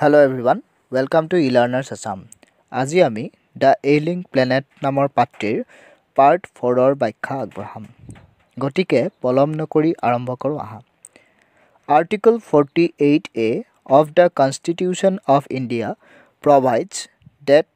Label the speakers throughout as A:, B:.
A: Hello' everyone welcome to E learners Assam আজি আমি the ailing planet নামৰ পাত্ৰীৰ পাৰ্ট ফ'ৰৰ ব্যাখ্যা আগবঢ়াম গতিকে পলম নকৰি আৰম্ভ কৰোঁ আহা article forty eight A of the constitution of India provides that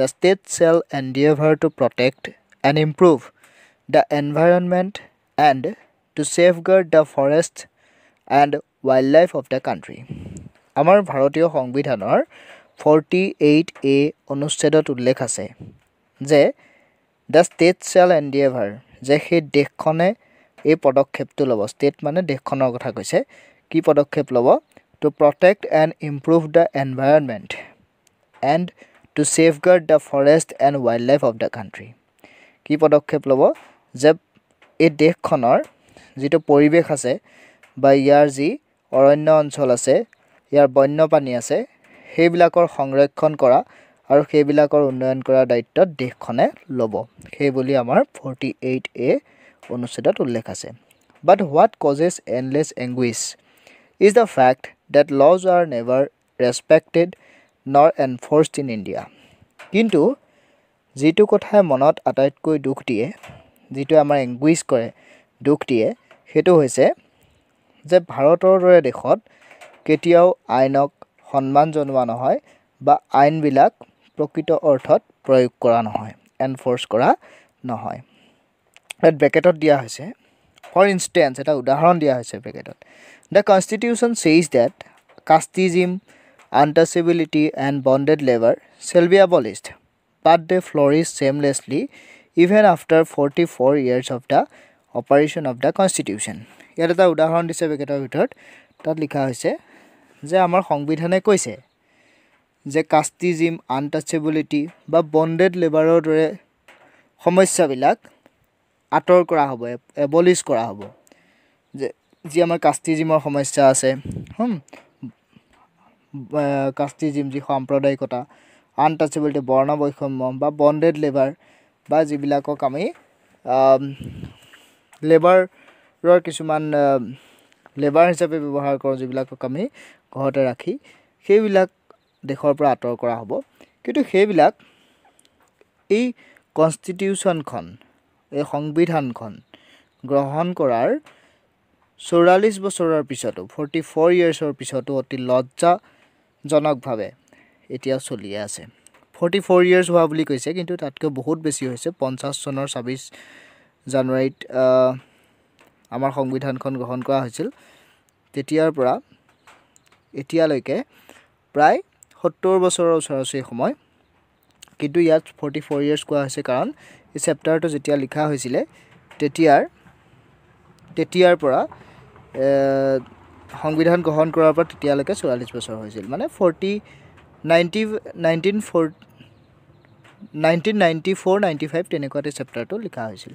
A: the state shall endeavour to protect and improve the environment and to safeguard the forest and wild life of the country আমাৰ ভাৰতীয় সংবিধানৰ forty eight এ অনুচ্ছেদত উল্লেখ আছে যে the state shell এণ্ডিয়েভাৰ যে সেই দেশখনে এই পদক্ষেপটো ল'ব ষ্টেট মানে দেশখনৰ কথা কৈছে কি পদক্ষেপ ল'ব to protect and improve the environment and to safeguard the forest and wild life of the country কি পদক্ষেপ ল'ব যে এই দেশখনৰ যিটো পৰিৱেশ আছে বা ইয়াৰ যি অৰণ্য অঞ্চল আছে ইয়াৰ বন্যপ্ৰাণী আছে সেইবিলাকৰ সংৰক্ষণ কৰা আৰু সেইবিলাকৰ উন্নয়ন কৰাৰ দায়িত্ব দেশখনে ল'ব সেই বুলি আমাৰ ফৰ্টি এইট এ অনুচ্ছেদত উল্লেখ আছে but what causes endless anguish is the fact that laws are never respected nor enforced in India কিন্তু যিটো কথাই মনত আটাইতকৈ দুখ দিয়ে যিটোৱে আমাৰ এংগুৱেজ কৰে দুখ দিয়ে সেইটো হৈছে যে ভাৰতৰ দৰে দেশত কেতিয়াও আইনক সন্মান জনোৱা নহয় বা আইনবিলাক প্ৰকৃত অৰ্থত প্ৰয়োগ কৰা নহয় এনফৰ্চ কৰা নহয় ইয়াত ব্ৰেকেটত দিয়া হৈছে ফৰ ইনষ্টেঞ্চ এটা উদাহৰণ দিয়া হৈছে ব্ৰেকেটত the constitution says that casteism untouchability and bonded labour shall be but they flourish shamelessly even after forty four years of the operation of the constitution ইয়াত এটা উদাহৰণ দিছে বেকেটৰ ভিতৰত তাত লিখা হৈছে যে আমাৰ সংবিধানে কৈছে যে কাষ্টিজিম আনটাচেবিলিটি বা বণ্ডেড লেবাৰৰ দৰে সমস্যাবিলাক আঁতৰ কৰা হ'ব এবলিছ কৰা হ'ব যে যি আমাৰ কাষ্টিজিমৰ সমস্যা আছে কাষ্টিজিম যি সাম্প্ৰদায়িকতা আনটাচেবিলিটি বৰ্ণ বৈষম্য বা বণ্ডেড লেবাৰ বা যিবিলাকক আমি লেবাৰৰ কিছুমান লেবাৰ হিচাপে ব্যৱহাৰ কৰোঁ যিবিলাকক আমি ঘৰতে ৰাখি সেইবিলাক দেশৰ পৰা আঁতৰ কৰা হ'ব কিন্তু সেইবিলাক এই কনষ্টিটিউশ্যনখন এই সংবিধানখন গ্ৰহণ কৰাৰ চৌৰাল্লিছ বছৰৰ পিছতো ফৰ্টি ফ'ৰ ইয়েৰ্ছৰ পিছতো অতি লজ্জাজনকভাৱে এতিয়া চলিয়ে আছে ফৰ্টি ফ'ৰ ইয়েৰ্ছ হোৱা বুলি কৈছে কিন্তু তাতকৈ বহুত বেছি হৈছে পঞ্চাছ চনৰ ছাব্বিছ জানুৱাৰীত আমাৰ সংবিধানখন গ্ৰহণ কৰা হৈছিল তেতিয়াৰ পৰা এতিয়ালৈকে প্ৰায় সত্তৰ বছৰৰ ওচৰি সময় কিন্তু ইয়াত ফৰ্টি ফ'ৰ ইয়েৰ্ছ কোৱা হৈছে কাৰণ এই চেপ্তাৰটো যেতিয়া লিখা হৈছিলে তেতিয়াৰ তেতিয়াৰ পৰা সংবিধান গ্ৰহণ কৰাৰ পৰা তেতিয়ালৈকে চৌৰাল্লিছ বছৰ হৈছিল মানে forty ninety nineteen four nineteen ninety four ninety five তেনেকুৱাতে চেপ্তাৰটো লিখা হৈছিল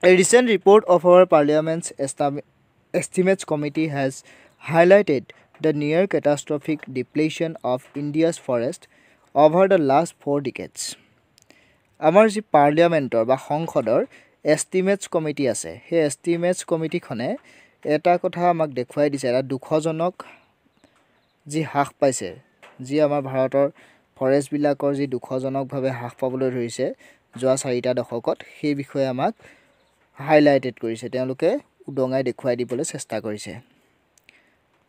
A: A recent report of our parliament's estimates committee has highlighted the near catastrophic depletion of India's forest over the last four decades. আমাৰ যি পাৰ্লিয়ামেণ্টৰ বা সংসদৰ এষ্টিমেটছ committee আছে সেই এষ্টিমেটছ কমিটিখনে এটা কথা আমাক দেখুৱাই দিছে এটা দুখজনক যি হ্ৰাস পাইছে যি আমাৰ ভাৰতৰ ফৰেষ্টবিলাকৰ যি দুখজনকভাৱে হ্ৰাস পাবলৈ ধৰিছে যোৱা চাৰিটা দশকত সেই বিষয়ে আমাক হাইলাইটেড কৰিছে তেওঁলোকে উদঙাই দেখুৱাই দিবলৈ চেষ্টা কৰিছে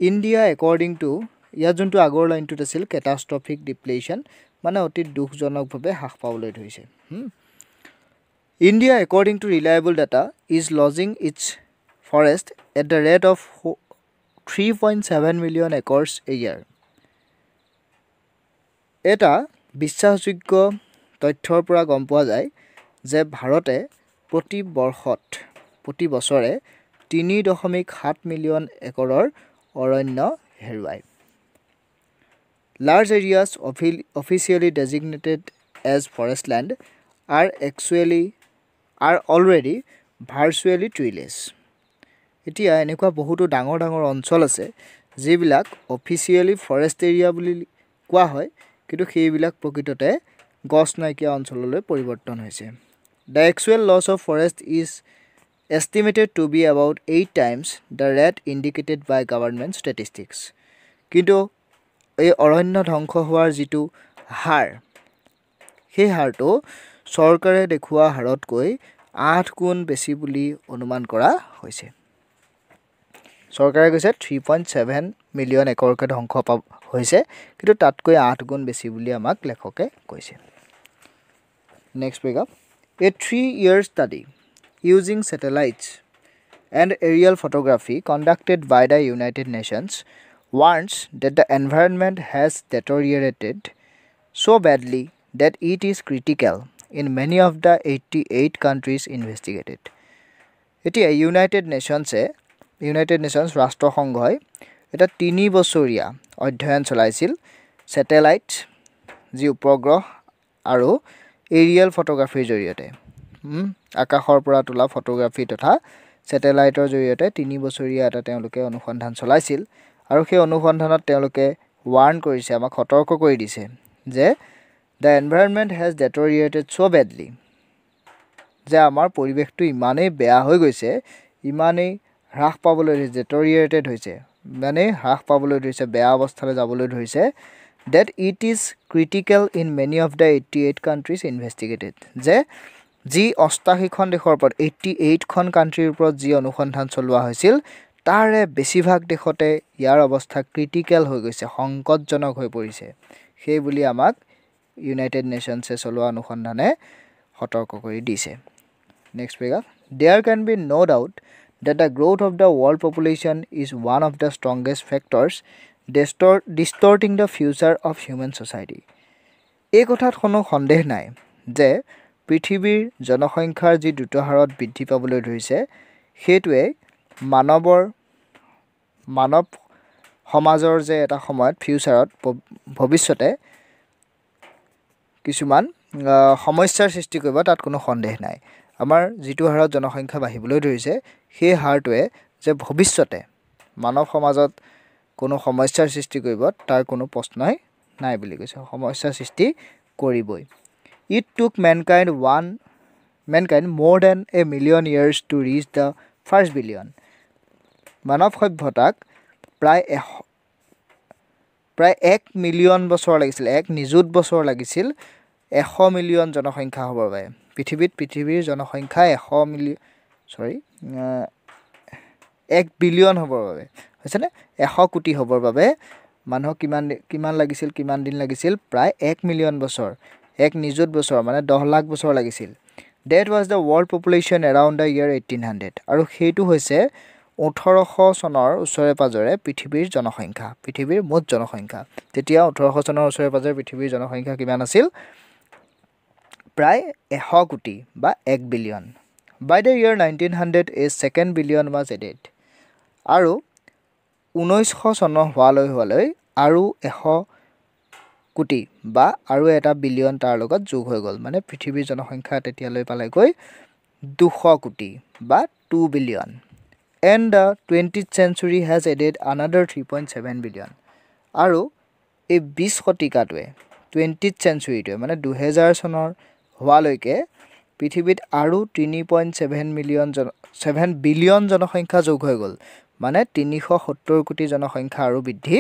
A: ইণ্ডিয়া একৰ্ডিং টু ইয়াত যোনটো আগৰ লাইনটোত আছিল কেটাষ্ট্ৰফিক ডিপ্লেশ্যন মানে অতি দুখজনকভাৱে হ্ৰাস পাবলৈ ধৰিছে India according to reliable data is losing its forest at the rate of three point seven million acres a year এটা বিশ্বাসযোগ্য তথ্যৰ পৰা গম পোৱা যায় যে ভাৰতে প্ৰতি বৰ্ষত প্ৰতি বছৰে তিনি দশমিক সাত মিলিয়ন একৰৰ অৰণ্য হেৰুৱায় large areas official officially designated as forestland are actually are already virtually treeless এতিয়া এনেকুৱা বহুতো ডাঙৰ ডাঙৰ অঞ্চল আছে যিবিলাক অফিচিয়েলি ফৰেষ্ট এৰিয়া বুলি কোৱা হয় কিন্তু সেইবিলাক প্ৰকৃততে গছ নাইকিয়া অঞ্চললৈ পৰিৱৰ্তন হৈছে The actual loss of forest is estimated to be about eight times the rate indicated by government statistics. কিন্তু এই অৰণ্য ধ্বংস হোৱাৰ যিটো হাৰ সেই হাৰটো চৰকাৰে দেখুওৱা হাৰতকৈ আঠ গুণ বেছি বুলি অনুমান কৰা হৈছে চৰকাৰে কৈছে থ্ৰী পইণ্ট ছেভেন মিলিয়ন একৰকৈ ধ্বংস পা হৈছে কিন্তু তাতকৈ আঠ গুণ বেছি বুলি আমাক লেখকে কৈছে next paragraph A three year study using satellites and aerial photography conducted by the United Nations warns that the environment has deteriorated so badly that it is critical in many of the 88 countries investigated. এতিয়া United নেশ্যনছে United Nations ৰাষ্ট্ৰসংঘই এটা তিনি বছৰীয়া অধ্যয়ন চলাইছিল satellite যি উপগ্ৰহ আৰু এৰিয়েল ফটোগ্ৰাফীৰ জৰিয়তে আকাশৰ পৰা তোলা ফটোগ্ৰাফী তথা ছেটেলাইটৰ জৰিয়তে তিনি বছৰীয়া এটা তেওঁলোকে অনুসন্ধান চলাইছিল আৰু সেই অনুসন্ধানত তেওঁলোকে ৱাৰ্ণ কৰিছে আমাক সতৰ্ক কৰি দিছে যে the environment has deteriorated so' badly যে আমাৰ পৰিৱেশটো ইমানেই বেয়া হৈ গৈছে ইমানেই হ্ৰাস পাবলৈ ধৰিছে ডেটৰিয়েটেড হৈছে ইমানেই হ্ৰাস পাবলৈ ধৰিছে বেয়া অৱস্থালৈ যাবলৈ ধৰিছে that it is critical in many of the eighty eight countries investigated যে যি অষ্টাশীখন দেশৰ ওপৰত এইটি এইটখন কাণ্ট্ৰিৰ ওপৰত যি অনুসন্ধান চলোৱা হৈছিল তাৰে বেছিভাগ দেশতে ইয়াৰ অৱস্থা ক্ৰিটিকেল হৈ গৈছে সংকটজনক হৈ পৰিছে সেইবুলি আমাক ইউনাইটেড নেশ্যনছে চলোৱা অনুসন্ধানে সতৰ্ক কৰি দিছে next paragraph there can be no' doubt that the growth of the world population is one of the strongest factors distort distorting the future of human society এই কথাত কোনো সন্দেহ নাই যে পৃথিৱীৰ জনসংখ্যাৰ যি দ্ৰুত হাৰত বৃদ্ধি পাবলৈ ধৰিছে সেইটোৱে মানৱৰ মানৱ সমাজৰ যে এটা সময়ত ফিউচাৰত ভৱিষ্যতে কিছুমান সমস্যাৰ সৃষ্টি কৰিব তাত কোনো সন্দেহ নাই আমাৰ যিটো হাৰত জনসংখ্যা বাঢ়িবলৈ ধৰিছে সেই হাৰটোৱে যে ভৱিষ্যতে মানৱ সমাজত কোনো সমস্যাৰ সৃষ্টি কৰিব তাৰ কোনো প্ৰশ্নই নাই বুলি কৈছে সমস্যাৰ সৃষ্টি কৰিবই it took mankind one mankind more than a million years to reach the first billion মানৱ সভ্যতাক প্ৰায় এশ প্ৰায় এক মিলিয়ন বছৰ লাগিছিল এক নিযুত বছৰ লাগিছিল এশ মিলিয়ন জনসংখ্যা হ'বৰ বাবে পৃথিৱীত পৃথিৱীৰ জনসংখ্যা এশ মিলিয়ন চৰি এক বিলিয়ন হ'বৰ বাবে হৈছেনে এশ কোটি হ'বৰ বাবে মানুহক কিমান কিমান লাগিছিল কিমান দিন লাগিছিল প্ৰায় এক মিলিয়ন বছৰ এক নিযুত বছৰ মানে দহ লাখ বছৰ লাগিছিল that was the world population around the year eighteen hundred আৰু সেইটো হৈছে ওঠৰশ চনৰ ওচৰে পাঁজৰে পৃথিৱীৰ জনসংখ্যা পৃথিৱীৰ মুঠ জনসংখ্যা তেতিয়া ওঠৰশ চনৰ ওচৰে পাঁজৰে পৃথিৱীৰ জনসংখ্যা কিমান আছিল প্ৰায় এশ কোটি বা এক billion by the year nineteen hundred a second billion was added আৰু ঊনৈছশ চনৰ হোৱালৈ হোৱালৈ আৰু এশ কোটি বা আৰু এটা বিলিয়ন তাৰ লগত যোগ হৈ গ'ল মানে পৃথিৱীৰ জনসংখ্যা তেতিয়ালৈ পালেগৈ দুশ কোটি বা two billion and the twentieth century has added another three point seven billion আৰু এই বিছ শতিকাটোৱে টুৱেণ্টিথ চেঞ্চুৰীটোৱে মানে দুহেজাৰ চনৰ হোৱালৈকে পৃথিৱীত আৰু তিনি পইণ্ট ছেভেন মিলিয়ন জন ছেভেন বিলিয়ন জনসংখ্যা যোগ হৈ গ'ল মানে তিনিশ সত্তৰ কোটি জনসংখ্যা আৰু বৃদ্ধি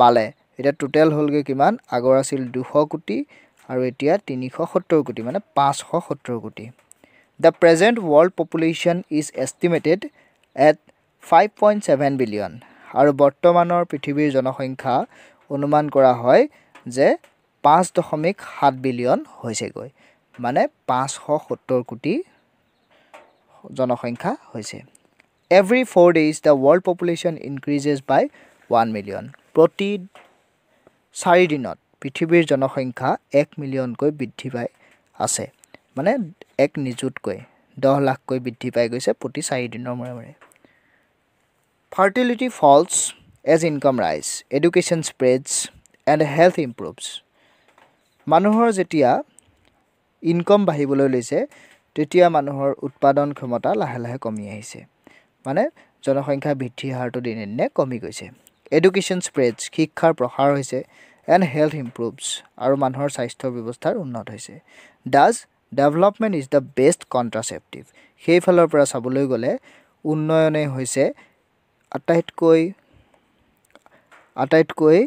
A: পালে এতিয়া টোটেল হ'লগৈ কিমান আগৰ আছিল দুশ কোটি আৰু এতিয়া তিনিশ সত্তৰ কোটি মানে পাঁচশ সত্তৰ কোটি the present world population is estimated at five point seven billion আৰু বৰ্তমানৰ পৃথিৱীৰ জনসংখ্যা অনুমান কৰা হয় যে পাঁচ দশমিক সাত বিলিয়ন হৈছেগৈ মানে পাঁচশ সত্তৰ কোটি জনসংখ্যা হৈছে every four days the world population increases by one million প্ৰতি চাৰিদিনত পৃথিৱীৰ জনসংখ্যা এক মিলিয়নকৈ বৃদ্ধি পাই আছে মানে এক নিযুতকৈ দহ লাখকৈ বৃদ্ধি পাই গৈছে প্ৰতি চাৰিদিনৰ মূৰে মূৰে fertility falls as income rises education spreads and health improves মানুহৰ যেতিয়া ইনকম বাঢ়িবলৈ লৈছে তেতিয়া মানুহৰ উৎপাদন ক্ষমতা লাহে লাহে কমি আহিছে মানে জনসংখ্যা বৃদ্ধিৰ হাৰটো দিনে দিনে কমি গৈছে এডুকেশ্যন স্প্ৰেডছ শিক্ষাৰ প্ৰসাৰ হৈছে এণ্ড হেল্থ ইম্প্ৰুভছ আৰু মানুহৰ স্বাস্থ্য ব্যৱস্থাৰ উন্নত হৈছে thus development is the best contraceptive সেইফালৰ পৰা চাবলৈ গ'লে উন্নয়নে হৈছে আটাইতকৈ আটাইতকৈ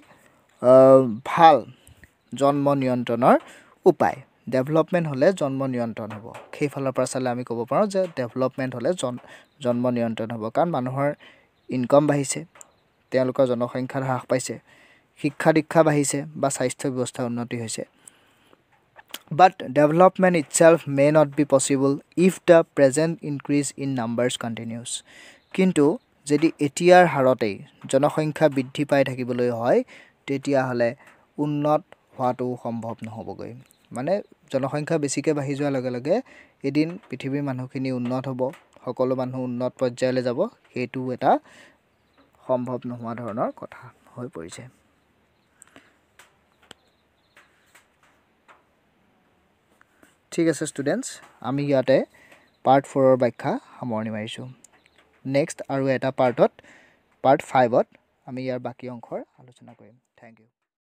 A: ভাল জন্ম নিয়ন্ত্ৰণৰ উপায় ডেভেলপমেণ্ট হ'লে জন্ম নিয়ন্ত্ৰণ হ'ব সেইফালৰ পৰা চালে আমি ক'ব পাৰোঁ যে ডেভেলপমেণ্ট হ'লে জন জন্ম নিয়ন্ত্ৰণ হ'ব কাৰণ মানুহৰ ইনকম বাঢ়িছে তেওঁলোকৰ জনসংখ্যা হ্ৰাস পাইছে শিক্ষা দীক্ষা বাঢ়িছে বা স্বাস্থ্য ব্যৱস্থা উন্নতি হৈছে but development itself may not be possible if the present increase in numbers continues কিন্তু যদি এতিয়াৰ হাৰতেই জনসংখ্যা বৃদ্ধি পাই থাকিবলৈ হয় তেতিয়াহ'লে উন্নত হোৱাটো সম্ভৱ নহ'বগৈ মানে জনসংখ্যা বেছিকৈ বাঢ়ি যোৱাৰ লগে লগে এদিন পৃথিৱীৰ মানুহখিনি উন্নত হ'ব সকলো মানুহ উন্নত পৰ্যায়লৈ যাব সেইটো এটা সম্ভৱ নোহোৱা ধৰণৰ কথা হৈ পৰিছে ঠিক আছে ষ্টুডেণ্টছ আমি ইয়াতে পাৰ্ট ফ'ৰৰ ব্যাখ্যা সামৰণি মাৰিছোঁ নেক্সট আৰু এটা পাৰ্টত পাৰ্ট ফাইভত আমি ইয়াৰ বাকী অংশৰ আলোচনা কৰিম থেংক ইউ